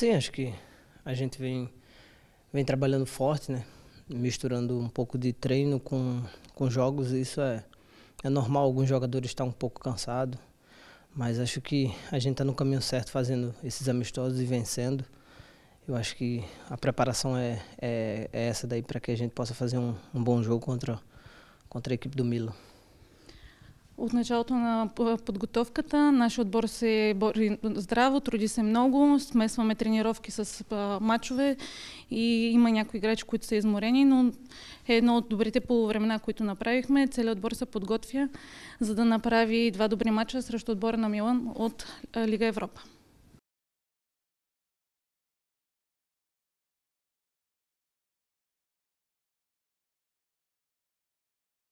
Sim, acho que a gente vem, vem trabalhando forte, né? Misturando um pouco de treino com, com jogos, isso é, é normal, alguns jogadores estão tá um pouco cansados, mas acho que a gente está no caminho certo fazendo esses amistosos e vencendo. Eu acho que a preparação é, é, é essa daí para que a gente possa fazer um, um bom jogo contra, contra a equipe do Milo От началото на подготовката нашия отбор се бори здраво, труди се много, смесваме тренировки с мачове и има някои играчи, които са изморени, но е едно от добрите полувремена, които направихме. Целият отбор се подготвя, за да направи два добри мача срещу отбора на Милан от Лига Европа.